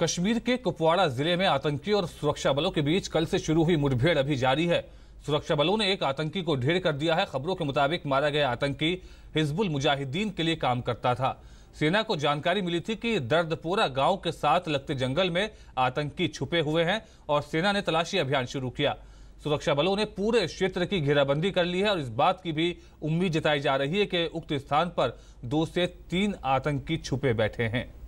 कश्मीर के कुपवाड़ा जिले में आतंकी और सुरक्षा बलों के बीच कल से शुरू हुई मुठभेड़ अभी जारी है सुरक्षा बलों ने एक आतंकी को ढेर कर दिया है खबरों के मुताबिक मारा गया आतंकी हिजबुल मुजाहिदीन के लिए काम करता था सेना को जानकारी मिली थी कि दर्दपोरा गांव के साथ लगते जंगल में आतंकी छुपे हुए हैं और सेना ने तलाशी अभियान शुरू किया सुरक्षा बलों ने पूरे क्षेत्र की घेराबंदी कर ली है और इस बात की भी उम्मीद जताई जा रही है कि उक्त स्थान पर दो से तीन आतंकी छुपे बैठे हैं